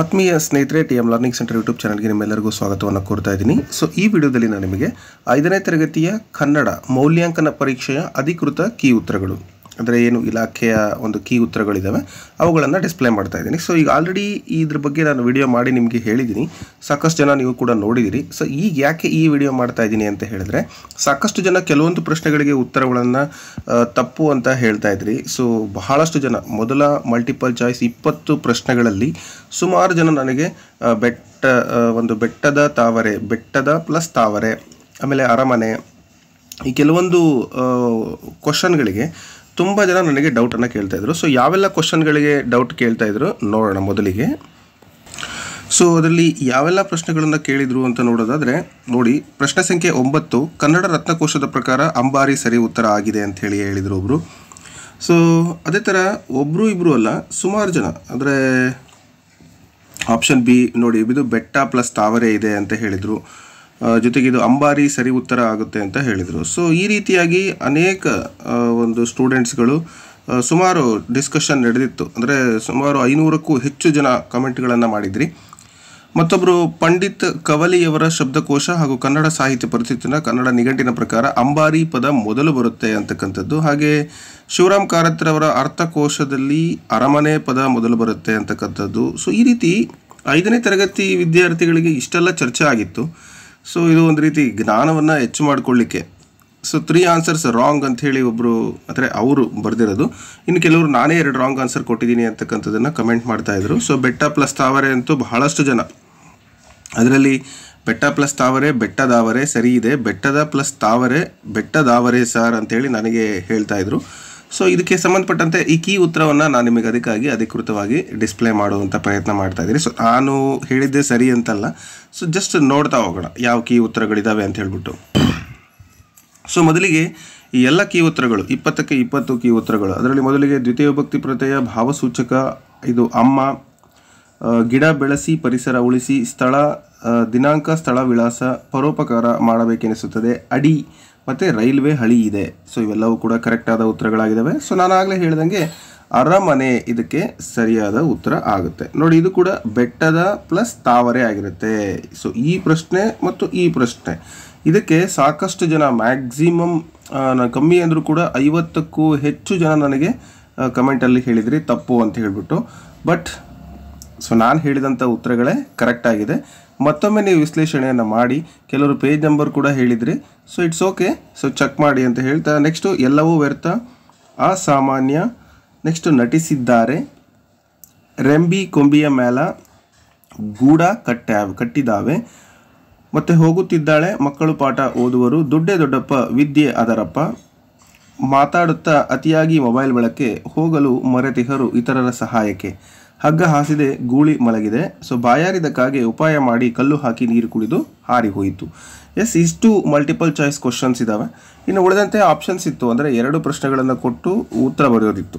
ಆತ್ಮೀಯ ಸ್ನೇಹಿತರೆ T M learning centre YouTube ಚಾನಲ್ಗೆ ನಿಮ್ಮೆಲ್ಲರಿಗೂ ಸ್ವಾಗತವನ್ನು ಕೋರ್ತಾ ಇದ್ದೀನಿ ಸೊ ಈ ವಿಡಿಯೋದಲ್ಲಿ ನಾನು ನಿಮಗೆ ಐದನೇ ತರಗತಿಯ ಕನ್ನಡ ಮೌಲ್ಯಾಂಕನ ಪರೀಕ್ಷೆಯ ಅಧಿಕೃತ ಕೀ ಉತ್ತರಗಳು ಅಂದರೆ ಏನು ಇಲಾಖೆಯ ಒಂದು ಕೀ ಉತ್ತರಗಳಿದ್ದಾವೆ ಅವುಗಳನ್ನು ಡಿಸ್ಪ್ಲೇ ಮಾಡ್ತಾ ಇದ್ದೀನಿ ಸೊ ಈಗ ಆಲ್ರೆಡಿ ಇದ್ರ ಬಗ್ಗೆ ನಾನು ವಿಡಿಯೋ ಮಾಡಿ ನಿಮಗೆ ಹೇಳಿದ್ದೀನಿ ಸಾಕಷ್ಟು ಜನ ನೀವು ಕೂಡ ನೋಡಿದ್ದೀರಿ ಸೊ ಈಗ ಯಾಕೆ ಈ ವಿಡಿಯೋ ಮಾಡ್ತಾ ಇದ್ದೀನಿ ಅಂತ ಹೇಳಿದ್ರೆ ಸಾಕಷ್ಟು ಜನ ಕೆಲವೊಂದು ಪ್ರಶ್ನೆಗಳಿಗೆ ಉತ್ತರಗಳನ್ನು ತಪ್ಪು ಅಂತ ಹೇಳ್ತಾ ಇದ್ರಿ ಸೊ ಬಹಳಷ್ಟು ಜನ ಮೊದಲ ಮಲ್ಟಿಪಲ್ ಚಾಯ್ಸ್ ಇಪ್ಪತ್ತು ಪ್ರಶ್ನೆಗಳಲ್ಲಿ ಸುಮಾರು ಜನ ನನಗೆ ಬೆಟ್ಟ ಒಂದು ಬೆಟ್ಟದ ತಾವರೆ ಬೆಟ್ಟದ ಪ್ಲಸ್ ತಾವರೆ ಆಮೇಲೆ ಅರಮನೆ ಈ ಕೆಲವೊಂದು ಕ್ವಶನ್ಗಳಿಗೆ ತುಂಬ ಜನ ನನಗೆ ಡೌಟನ್ನು ಕೇಳ್ತಾಯಿದ್ರು ಸೊ ಯಾವೆಲ್ಲ ಕ್ವಶನ್ಗಳಿಗೆ ಡೌಟ್ ಕೇಳ್ತಾ ಕೇಳ್ತಾಯಿದ್ರು ನೋಡೋಣ ಮೊದಲಿಗೆ ಸೊ ಅದರಲ್ಲಿ ಯಾವೆಲ್ಲ ಪ್ರಶ್ನೆಗಳನ್ನು ಕೇಳಿದರು ಅಂತ ನೋಡೋದಾದರೆ ನೋಡಿ ಪ್ರಶ್ನೆ ಸಂಖ್ಯೆ ಒಂಬತ್ತು ಕನ್ನಡ ರತ್ನಕೋಶದ ಪ್ರಕಾರ ಅಂಬಾರಿ ಸರಿ ಉತ್ತರ ಆಗಿದೆ ಅಂತ ಹೇಳಿ ಹೇಳಿದರು ಒಬ್ಬರು ಸೊ ಅದೇ ಥರ ಒಬ್ಬರು ಇಬ್ಬರು ಅಲ್ಲ ಸುಮಾರು ಜನ ಅಂದರೆ ಆಪ್ಷನ್ ಬಿ ನೋಡಿ ಇದು ಬೆಟ್ಟ ಪ್ಲಸ್ ತಾವರೆ ಇದೆ ಅಂತ ಹೇಳಿದರು ಜೊತೆಗೆ ಇದು ಅಂಬಾರಿ ಸರಿ ಉತ್ತರ ಆಗುತ್ತೆ ಅಂತ ಹೇಳಿದರು ಸೊ ಈ ರೀತಿಯಾಗಿ ಅನೇಕ ಒಂದು ಸ್ಟೂಡೆಂಟ್ಸ್ಗಳು ಸುಮಾರು ಡಿಸ್ಕಷನ್ ನಡೆದಿತ್ತು ಅಂದರೆ ಸುಮಾರು ಐನೂರಕ್ಕೂ ಹೆಚ್ಚು ಜನ ಕಮೆಂಟ್ಗಳನ್ನು ಮಾಡಿದ್ರಿ ಮತ್ತೊಬ್ಬರು ಪಂಡಿತ್ ಕವಲಿಯವರ ಶಬ್ದಕೋಶ ಹಾಗೂ ಕನ್ನಡ ಸಾಹಿತ್ಯ ಪರಿಸ್ಥಿತಿನ ಕನ್ನಡ ನಿಘಂಟಿನ ಪ್ರಕಾರ ಅಂಬಾರಿ ಪದ ಮೊದಲು ಬರುತ್ತೆ ಅಂತಕ್ಕಂಥದ್ದು ಹಾಗೆ ಶಿವರಾಮ್ ಕಾರತ್ರವರ ಅರ್ಥಕೋಶದಲ್ಲಿ ಅರಮನೆ ಪದ ಮೊದಲು ಬರುತ್ತೆ ಅಂತಕ್ಕಂಥದ್ದು ಸೊ ಈ ರೀತಿ ಐದನೇ ತರಗತಿ ವಿದ್ಯಾರ್ಥಿಗಳಿಗೆ ಇಷ್ಟೆಲ್ಲ ಚರ್ಚೆ ಆಗಿತ್ತು ಸೊ ಇದು ಒಂದು ರೀತಿ ಜ್ಞಾನವನ್ನು ಹೆಚ್ಚು ಮಾಡಿಕೊಳ್ಳಿಕ್ಕೆ ಸೊ ತ್ರೀ ಆನ್ಸರ್ಸ್ ರಾಂಗ್ ಅಂತ ಹೇಳಿ ಒಬ್ಬರು ಅಂದರೆ ಅವರು ಬರೆದಿರೋದು ಇನ್ನು ಕೆಲವರು ನಾನೇ ಎರಡು ರಾಂಗ್ ಆನ್ಸರ್ ಕೊಟ್ಟಿದ್ದೀನಿ ಅಂತಕ್ಕಂಥದ್ದನ್ನು ಕಮೆಂಟ್ ಮಾಡ್ತಾಯಿದ್ರು ಸೊ ಬೆಟ್ಟ ಪ್ಲಸ್ ತಾವರೆ ಅಂತೂ ಬಹಳಷ್ಟು ಜನ ಅದರಲ್ಲಿ ಬೆಟ್ಟ ಪ್ಲಸ್ ತಾವರೆ ಬೆಟ್ಟದಾವರೆ ಸರಿ ಇದೆ ಬೆಟ್ಟದ ಪ್ಲಸ್ ತಾವರೆ ಬೆಟ್ಟದಾವರೆ ಸರ್ ಅಂತೇಳಿ ನನಗೆ ಹೇಳ್ತಾಯಿದ್ರು ಸೊ ಇದಕ್ಕೆ ಸಂಬಂಧಪಟ್ಟಂತೆ ಈ ಕೀ ಉತ್ತರವನ್ನು ನಾನು ನಿಮಗೆ ಅದಕ್ಕಾಗಿ ಅಧಿಕೃತವಾಗಿ ಡಿಸ್ಪ್ಲೇ ಮಾಡುವಂಥ ಪ್ರಯತ್ನ ಮಾಡ್ತಾ ಇದ್ದೀನಿ ಸೊ ನಾನು ಹೇಳಿದ್ದೆ ಸರಿ ಅಂತಲ್ಲ ಸೊ ಜಸ್ಟ್ ನೋಡ್ತಾ ಹೋಗೋಣ ಯಾವ ಕೀ ಉತ್ತರಗಳಿದ್ದಾವೆ ಅಂತ ಹೇಳ್ಬಿಟ್ಟು ಸೊ ಮೊದಲಿಗೆ ಈ ಎಲ್ಲ ಕೀ ಉತ್ತರಗಳು ಇಪ್ಪತ್ತಕ್ಕೆ ಇಪ್ಪತ್ತು ಕೀ ಉತ್ತರಗಳು ಅದರಲ್ಲಿ ಮೊದಲಿಗೆ ದ್ವಿತೀಯ ಭಕ್ತಿ ಪ್ರತ್ಯಯ ಭಾವಸೂಚಕ ಇದು ಅಮ್ಮ ಗಿಡ ಬೆಳೆಸಿ ಪರಿಸರ ಉಳಿಸಿ ಸ್ಥಳ ದಿನಾಂಕ ಸ್ಥಳ ವಿಳಾಸ ಪರೋಪಕಾರ ಮಾಡಬೇಕೆನಿಸುತ್ತದೆ ಅಡಿ ಮತ್ತು ರೈಲ್ವೆ ಹಳಿ ಇದೆ ಸೊ ಇವೆಲ್ಲವೂ ಕೂಡ ಕರೆಕ್ಟಾದ ಉತ್ತರಗಳಾಗಿದ್ದಾವೆ ಸೊ ನಾನು ಆಗಲೇ ಹೇಳ್ದಂಗೆ ಅರಮನೆ ಇದಕ್ಕೆ ಸರಿಯಾದ ಉತ್ತರ ಆಗುತ್ತೆ ನೋಡಿ ಇದು ಕೂಡ ಬೆಟ್ಟದ ಪ್ಲಸ್ ತಾವರೆ ಆಗಿರುತ್ತೆ ಸೊ ಈ ಪ್ರಶ್ನೆ ಮತ್ತು ಈ ಪ್ರಶ್ನೆ ಇದಕ್ಕೆ ಸಾಕಷ್ಟು ಜನ ಮ್ಯಾಕ್ಸಿಮಮ್ ಕಮ್ಮಿ ಅಂದರೂ ಕೂಡ ಐವತ್ತಕ್ಕೂ ಹೆಚ್ಚು ಜನ ನನಗೆ ಕಮೆಂಟಲ್ಲಿ ಹೇಳಿದ್ರಿ ತಪ್ಪು ಅಂತ ಹೇಳಿಬಿಟ್ಟು ಬಟ್ ಸೊ ನಾನು ಹೇಳಿದಂಥ ಉತ್ತರಗಳೇ ಕರೆಕ್ಟ್ ಆಗಿದೆ ಮತ್ತೊಮ್ಮೆ ನೀವು ವಿಶ್ಲೇಷಣೆಯನ್ನು ಮಾಡಿ ಕೆಲವರು ಪೇಜ್ ನಂಬರ್ ಕೂಡ ಹೇಳಿದ್ರಿ so it's okay so check ಮಾಡಿ ಅಂತ ಹೇಳ್ತಾ ನೆಕ್ಸ್ಟು ಎಲ್ಲವೂ ವ್ಯರ್ಥ ಅಸಾಮಾನ್ಯ ನೆಕ್ಸ್ಟು ನಟಿಸಿದ್ದಾರೆ ರೆಂಬಿ ಕೊಂಬಿಯ ಮ್ಯಾಲ ಗೂಡ ಕಟ್ಟ ಕಟ್ಟಿದ್ದಾವೆ ಮತ್ತು ಹೋಗುತ್ತಿದ್ದಾಳೆ ಮಕ್ಕಳು ಪಾಠ ಓದುವರು ದೊಡ್ಡೇ ದೊಡ್ಡಪ್ಪ ವಿದ್ಯೆ ಅದರಪ್ಪ ಮಾತಾಡುತ್ತಾ ಅತಿಯಾಗಿ ಮೊಬೈಲ್ ಬಳಕೆ ಹೋಗಲು ಮರೆತಿಹರು ಇತರರ ಸಹಾಯಕ್ಕೆ ಹಗ್ಗ ಹಾಸಿದೆ ಗೂಳಿ ಮಲಗಿದೆ ಸೊ ಬಾಯಾರಿದ ಉಪಾಯ ಮಾಡಿ ಕಲ್ಲು ಹಾಕಿ ನೀರು ಕುಡಿದು ಹಾರಿ ಹೋಯಿತು ಎಸ್ ಇಷ್ಟು ಮಲ್ಟಿಪಲ್ ಚಾಯ್ಸ್ ಕ್ವಶನ್ಸ್ ಇದ್ದಾವೆ ಇನ್ನು ಉಳಿದಂತೆ ಆಪ್ಷನ್ಸ್ ಇತ್ತು ಅಂದರೆ ಎರಡು ಪ್ರಶ್ನೆಗಳನ್ನು ಕೊಟ್ಟು ಉತ್ತರ ಬರೆಯೋದಿತ್ತು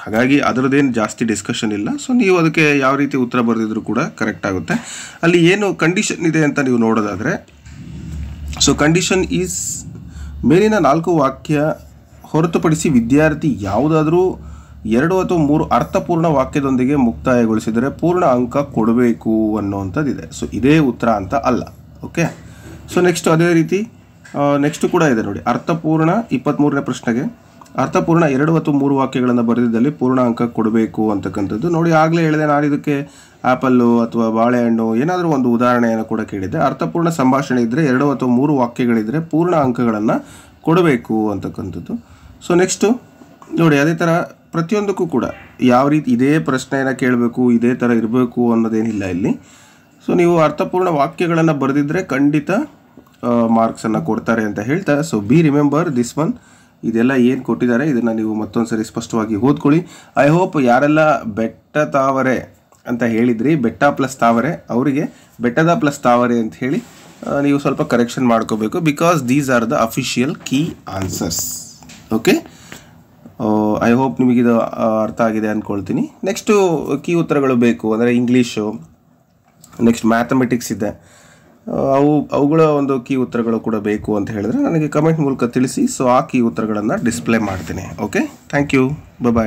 ಹಾಗಾಗಿ ಅದರದ್ದೇನು ಜಾಸ್ತಿ ಡಿಸ್ಕಷನ್ ಇಲ್ಲ ಸೊ ನೀವು ಅದಕ್ಕೆ ಯಾವ ರೀತಿ ಉತ್ತರ ಬರೆದಿದ್ರು ಕೂಡ ಕರೆಕ್ಟ್ ಆಗುತ್ತೆ ಅಲ್ಲಿ ಏನು ಕಂಡೀಷನ್ ಇದೆ ಅಂತ ನೀವು ನೋಡೋದಾದರೆ ಸೊ ಕಂಡೀಷನ್ ಈಸ್ ಮೇಲಿನ ನಾಲ್ಕು ವಾಕ್ಯ ಹೊರತುಪಡಿಸಿ ವಿದ್ಯಾರ್ಥಿ ಯಾವುದಾದ್ರೂ ಎರಡು ಅಥವಾ ಮೂರು ಅರ್ಥಪೂರ್ಣ ವಾಕ್ಯದೊಂದಿಗೆ ಮುಕ್ತಾಯಗೊಳಿಸಿದರೆ ಪೂರ್ಣ ಅಂಕ ಕೊಡಬೇಕು ಅನ್ನುವಂಥದ್ದಿದೆ ಸೊ ಇದೇ ಉತ್ತರ ಅಂತ ಅಲ್ಲ ಓಕೆ ಸೊ ನೆಕ್ಸ್ಟ್ ಅದೇ ರೀತಿ ನೆಕ್ಸ್ಟು ಕೂಡ ಇದೆ ನೋಡಿ ಅರ್ಥಪೂರ್ಣ ಇಪ್ಪತ್ತ್ಮೂರನೇ ಪ್ರಶ್ನೆಗೆ ಅರ್ಥಪೂರ್ಣ ಎರಡು ಅಥವಾ ಮೂರು ವಾಕ್ಯಗಳನ್ನು ಬರೆದಿದ್ದಲ್ಲಿ ಪೂರ್ಣ ಅಂಕ ಕೊಡಬೇಕು ಅಂತಕ್ಕಂಥದ್ದು ನೋಡಿ ಆಗಲೇ ಹೇಳಿದೆ ನಾನು ಇದಕ್ಕೆ ಆ್ಯಪಲ್ಲು ಅಥವಾ ಬಾಳೆಹಣ್ಣು ಏನಾದರೂ ಒಂದು ಉದಾಹರಣೆಯನ್ನು ಕೂಡ ಕೇಳಿದ್ದೆ ಅರ್ಥಪೂರ್ಣ ಸಂಭಾಷಣೆ ಇದ್ದರೆ ಎರಡು ಅಥವಾ ಮೂರು ವಾಕ್ಯಗಳಿದ್ದರೆ ಪೂರ್ಣ ಅಂಕಗಳನ್ನು ಕೊಡಬೇಕು ಅಂತಕ್ಕಂಥದ್ದು ಸೊ ನೆಕ್ಸ್ಟು ನೋಡಿ ಅದೇ ಥರ ಪ್ರತಿಯೊಂದಕ್ಕೂ ಕೂಡ ಯಾವ ರೀತಿ ಇದೇ ಪ್ರಶ್ನೆಯನ್ನು ಕೇಳಬೇಕು ಇದೇ ಥರ ಇರಬೇಕು ಅನ್ನೋದೇನಿಲ್ಲ ಇಲ್ಲಿ ಸೊ ನೀವು ಅರ್ಥಪೂರ್ಣ ವಾಕ್ಯಗಳನ್ನು ಬರೆದಿದ್ದರೆ ಖಂಡಿತ ಮಾರ್ಕ್ಸನ್ನು ಕೊಡ್ತಾರೆ ಅಂತ ಹೇಳ್ತಾ so be remember this one ಇದೆಲ್ಲ ಏನು ಕೊಟ್ಟಿದ್ದಾರೆ ಇದನ್ನು ನೀವು ಮತ್ತೊಂದು ಸರಿ ಸ್ಪಷ್ಟವಾಗಿ ಓದ್ಕೊಳ್ಳಿ ಐ ಹೋಪ್ ಯಾರೆಲ್ಲ ಬೆಟ್ಟ ತಾವರೆ ಅಂತ ಹೇಳಿದ್ರಿ ಬೆಟ್ಟ ಪ್ಲಸ್ ತಾವರೆ ಅವರಿಗೆ ಬೆಟ್ಟದ ಪ್ಲಸ್ ತಾವರೆ ಅಂತ ಹೇಳಿ ನೀವು ಸ್ವಲ್ಪ ಕರೆಕ್ಷನ್ ಮಾಡ್ಕೋಬೇಕು because these are the official key answers okay I hope ನಿಮಗಿದು ಅರ್ಥ ಆಗಿದೆ ಅಂದ್ಕೊಳ್ತೀನಿ ನೆಕ್ಸ್ಟು ಕೀ ಉತ್ತರಗಳು ಬೇಕು ಅಂದರೆ ಇಂಗ್ಲೀಷು ನೆಕ್ಸ್ಟ್ ಮ್ಯಾಥಮೆಟಿಕ್ಸ್ ಇದೆ ಅವು ಅವುಗಳ ಒಂದು ಕೀ ಉತ್ತರಗಳು ಕೂಡ ಬೇಕು ಅಂತ ಹೇಳಿದ್ರೆ ನನಗೆ ಕಮೆಂಟ್ ಮೂಲಕ ತಿಳಿಸಿ ಸೊ ಆ ಕೀ ಉತ್ತರಗಳನ್ನು ಡಿಸ್ಪ್ಲೇ ಮಾಡ್ತೀನಿ ಓಕೆ ಥ್ಯಾಂಕ್ ಯು ಬಾಯ್